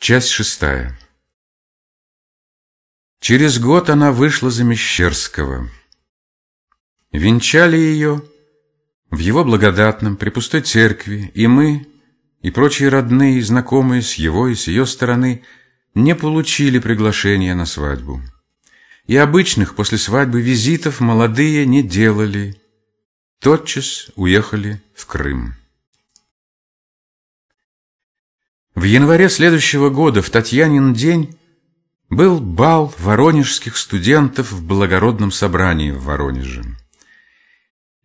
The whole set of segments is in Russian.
Часть шестая. Через год она вышла за Мещерского. Венчали ее в его благодатном, при пустой церкви, и мы, и прочие родные и знакомые с его и с ее стороны не получили приглашения на свадьбу. И обычных после свадьбы визитов молодые не делали. Тотчас уехали в Крым. В январе следующего года, в Татьянин день, был бал воронежских студентов в благородном собрании в Воронеже.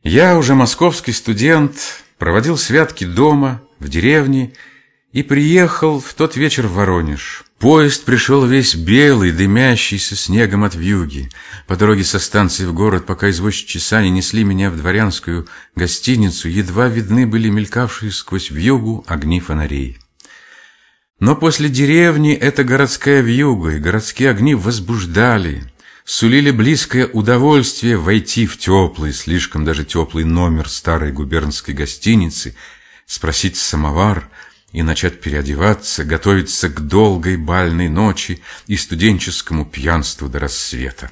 Я, уже московский студент, проводил святки дома, в деревне, и приехал в тот вечер в Воронеж. Поезд пришел весь белый, дымящийся снегом от вьюги. По дороге со станции в город, пока извозчики сани несли меня в дворянскую гостиницу, едва видны были мелькавшие сквозь вьюгу огни фонарей. Но после деревни эта городская вьюга и городские огни возбуждали, сулили близкое удовольствие войти в теплый, слишком даже теплый номер старой губернской гостиницы, спросить самовар и начать переодеваться, готовиться к долгой бальной ночи и студенческому пьянству до рассвета.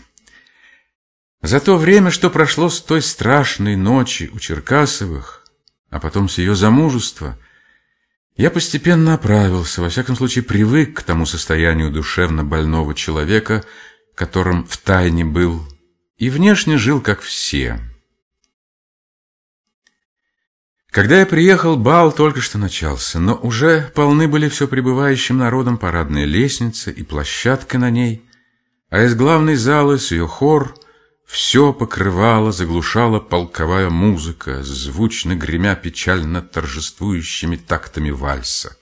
За то время, что прошло с той страшной ночи у Черкасовых, а потом с ее замужества, я постепенно оправился, во всяком случае привык к тому состоянию душевно больного человека, которым в тайне был, и внешне жил как все. Когда я приехал, бал только что начался, но уже полны были все пребывающим народом парадные лестницы и площадка на ней, а из главной залы с ее хор все покрывало, заглушала полковая музыка, звучно гремя печально торжествующими тактами вальса.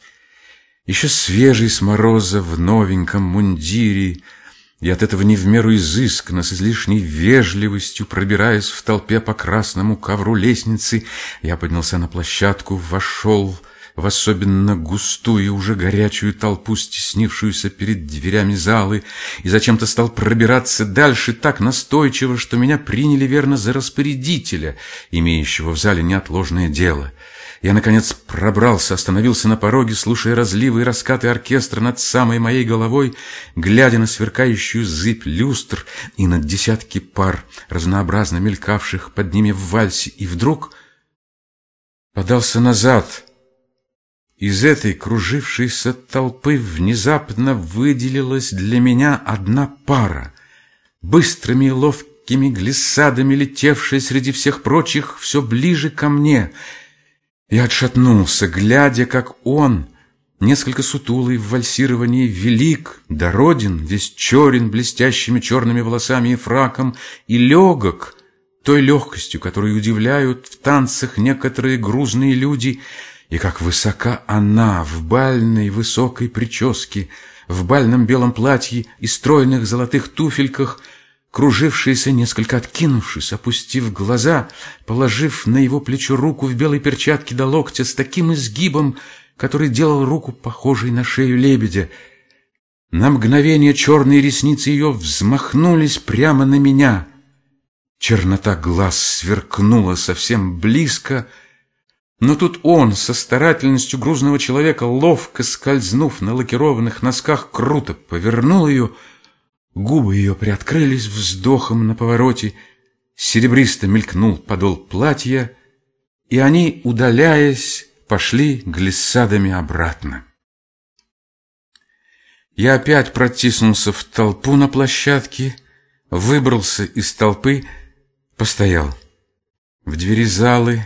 Еще свежий с мороза в новеньком мундире, и от этого не в меру изысканно, с излишней вежливостью, пробираясь в толпе по красному ковру лестницы, я поднялся на площадку, вошел в особенно густую, уже горячую толпу, стеснившуюся перед дверями залы, и зачем-то стал пробираться дальше так настойчиво, что меня приняли верно за распорядителя, имеющего в зале неотложное дело. Я, наконец, пробрался, остановился на пороге, слушая разливы и раскаты оркестра над самой моей головой, глядя на сверкающую зыбь люстр и на десятки пар, разнообразно мелькавших под ними в вальсе, и вдруг подался назад — из этой кружившейся толпы внезапно выделилась для меня одна пара. Быстрыми и ловкими глиссадами летевшая среди всех прочих все ближе ко мне. Я отшатнулся, глядя, как он, несколько сутулый в вальсировании, велик, дороден, весь черен блестящими черными волосами и фраком, и легок, той легкостью, которой удивляют в танцах некоторые грузные люди — и как высока она в бальной высокой прическе, в бальном белом платье и стройных золотых туфельках, кружившаяся, несколько откинувшись, опустив глаза, положив на его плечо руку в белой перчатке до локтя с таким изгибом, который делал руку похожей на шею лебедя. На мгновение черные ресницы ее взмахнулись прямо на меня. Чернота глаз сверкнула совсем близко — но тут он, со старательностью грузного человека, ловко скользнув на лакированных носках, круто повернул ее. Губы ее приоткрылись вздохом на повороте. Серебристо мелькнул подол платья, и они, удаляясь, пошли глиссадами обратно. Я опять протиснулся в толпу на площадке, выбрался из толпы, постоял. В двери залы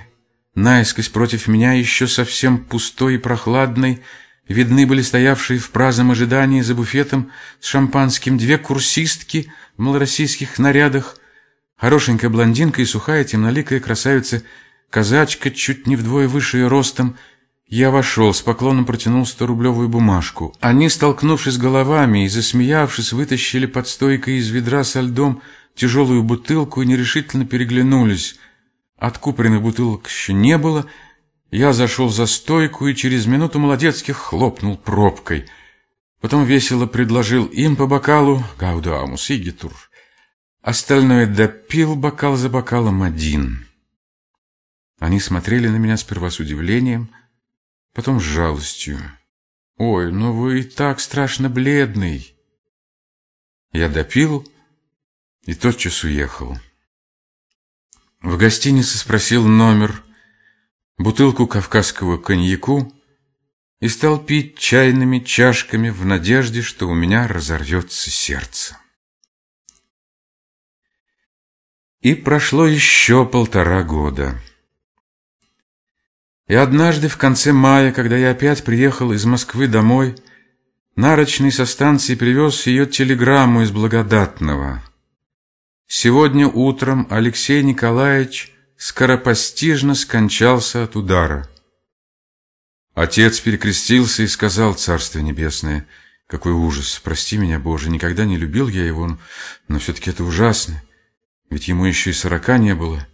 Наискось против меня, еще совсем пустой и прохладной, видны были стоявшие в праздном ожидании за буфетом с шампанским две курсистки в малороссийских нарядах, хорошенькая блондинка и сухая темноликая красавица, казачка чуть не вдвое выше ее ростом. Я вошел, с поклоном протянул сто сторублевую бумажку. Они, столкнувшись головами и засмеявшись, вытащили под стойкой из ведра со льдом тяжелую бутылку и нерешительно переглянулись. Откупленных бутылок еще не было. Я зашел за стойку и через минуту молодецких хлопнул пробкой. Потом весело предложил им по бокалу «Гаудамус» и «Гитур». Остальное допил бокал за бокалом один. Они смотрели на меня сперва с удивлением, потом с жалостью. «Ой, ну вы и так страшно бледный!» Я допил и тотчас уехал. В гостинице спросил номер, бутылку кавказского коньяку и стал пить чайными чашками в надежде, что у меня разорвется сердце. И прошло еще полтора года. И однажды в конце мая, когда я опять приехал из Москвы домой, Нарочный со станции привез ее телеграмму из Благодатного — Сегодня утром Алексей Николаевич скоропостижно скончался от удара. Отец перекрестился и сказал, «Царствие Небесное, какой ужас, прости меня, Боже, никогда не любил я его, но все-таки это ужасно, ведь ему еще и сорока не было.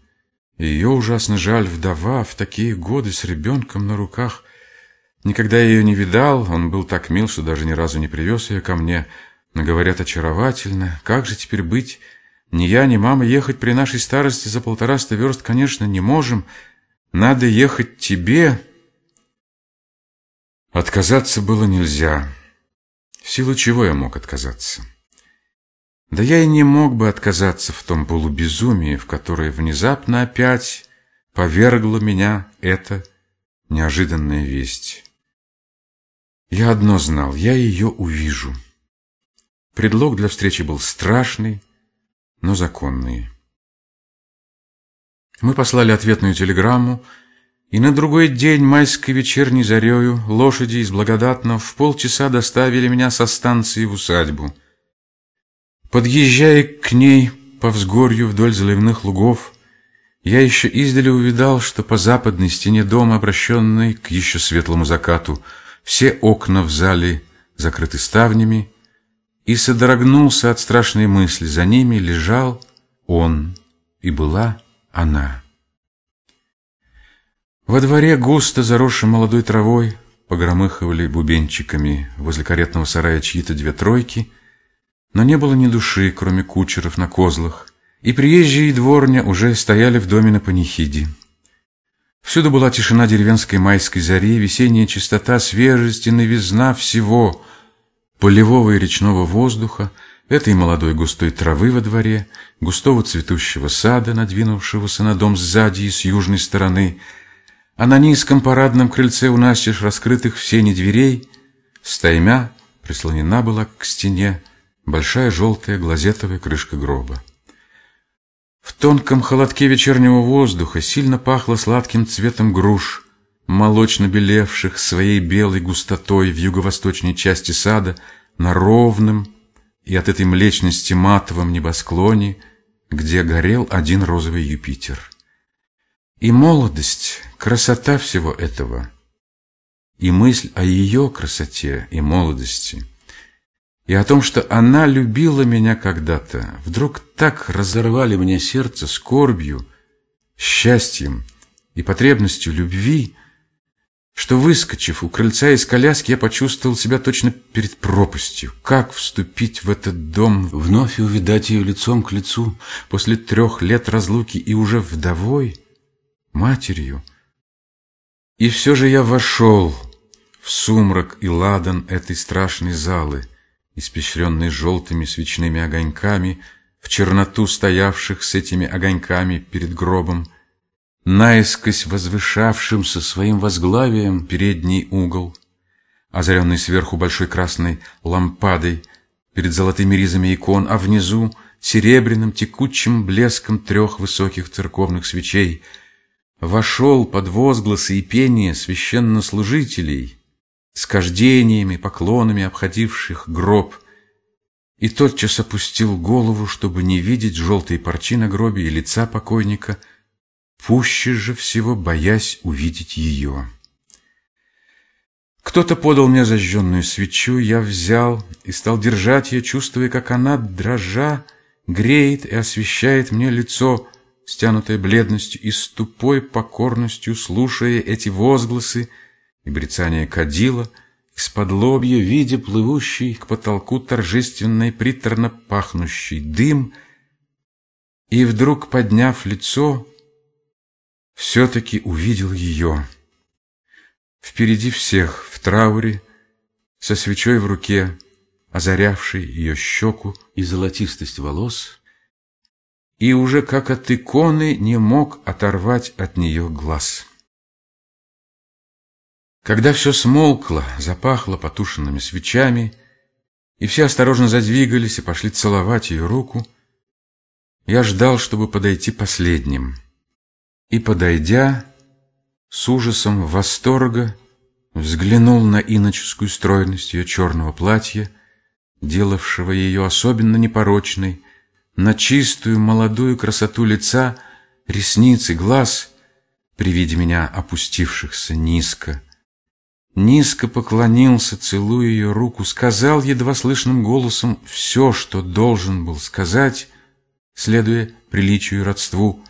И ее ужасно жаль, вдова, в такие годы с ребенком на руках. Никогда я ее не видал, он был так мил, что даже ни разу не привез ее ко мне. Но говорят, очаровательно, как же теперь быть, ни я, ни мама ехать при нашей старости за полтораста верст, конечно, не можем. Надо ехать тебе. Отказаться было нельзя. В силу чего я мог отказаться? Да я и не мог бы отказаться в том полубезумии, в которое внезапно опять повергла меня эта неожиданная весть. Я одно знал, я ее увижу. Предлог для встречи был страшный, но законные. Мы послали ответную телеграмму, и на другой день майской вечерней зарею лошади из Благодатного в полчаса доставили меня со станции в усадьбу. Подъезжая к ней по взгорью вдоль заливных лугов, я еще издали увидал, что по западной стене дома, обращенной к еще светлому закату, все окна в зале закрыты ставнями, и содрогнулся от страшной мысли. За ними лежал он, и была она. Во дворе, густо заросшим молодой травой, погромыхивали бубенчиками возле каретного сарая чьи-то две тройки, но не было ни души, кроме кучеров на козлах, и приезжие и дворня уже стояли в доме на панихиде. Всюду была тишина деревенской майской зари, весенняя чистота, свежесть и новизна всего — полевого и речного воздуха, этой молодой густой травы во дворе, густого цветущего сада, надвинувшегося на дом сзади и с южной стороны, а на низком парадном крыльце у настежь раскрытых в сене дверей, стаймя, прислонена была к стене большая желтая глазетовая крышка гроба. В тонком холодке вечернего воздуха сильно пахло сладким цветом груш, молочно белевших своей белой густотой в юго-восточной части сада, на ровном и от этой млечности матовом небосклоне, где горел один розовый Юпитер. И молодость, красота всего этого, и мысль о ее красоте и молодости, и о том, что она любила меня когда-то, вдруг так разорвали мне сердце скорбью, счастьем и потребностью любви, что, выскочив у крыльца из коляски, я почувствовал себя точно перед пропастью. Как вступить в этот дом, вновь и увидать ее лицом к лицу после трех лет разлуки и уже вдовой, матерью? И все же я вошел в сумрак и ладан этой страшной залы, испещренной желтыми свечными огоньками, в черноту стоявших с этими огоньками перед гробом – наискось возвышавшимся своим возглавием передний угол, озаренный сверху большой красной лампадой перед золотыми ризами икон, а внизу серебряным текучим блеском трех высоких церковных свечей, вошел под возгласы и пение священнослужителей с кождениями, поклонами обходивших гроб, и тотчас опустил голову, чтобы не видеть желтой парчи на гробе и лица покойника — пуще же всего боясь увидеть ее. Кто-то подал мне зажженную свечу, я взял и стал держать ее, чувствуя, как она, дрожа, греет и освещает мне лицо, стянутое бледностью и с тупой покорностью, слушая эти возгласы и брецание кадила, из-под лобья, видя плывущий к потолку торжественный, приторно пахнущий дым, и вдруг, подняв лицо, все-таки увидел ее. Впереди всех, в трауре, со свечой в руке, озарявшей ее щеку и золотистость волос, и уже как от иконы не мог оторвать от нее глаз. Когда все смолкло, запахло потушенными свечами, и все осторожно задвигались и пошли целовать ее руку, я ждал, чтобы подойти последним — и, подойдя, с ужасом восторга взглянул на иноческую стройность ее черного платья, делавшего ее особенно непорочной, на чистую молодую красоту лица, ресниц и глаз, при виде меня опустившихся низко. Низко поклонился, целуя ее руку, сказал едва слышным голосом все, что должен был сказать, следуя приличию и родству,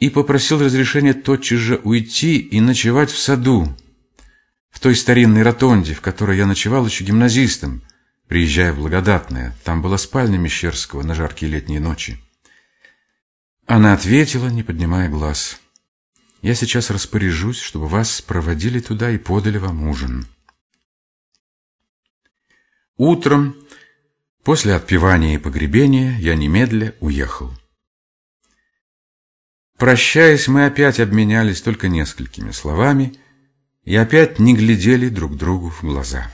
и попросил разрешения тотчас же уйти и ночевать в саду, в той старинной ротонде, в которой я ночевал еще гимназистом, приезжая в Благодатное. Там была спальня Мещерского на жаркие летние ночи. Она ответила, не поднимая глаз. «Я сейчас распоряжусь, чтобы вас проводили туда и подали вам ужин». Утром, после отпевания и погребения, я немедля уехал. Прощаясь, мы опять обменялись только несколькими словами и опять не глядели друг другу в глаза.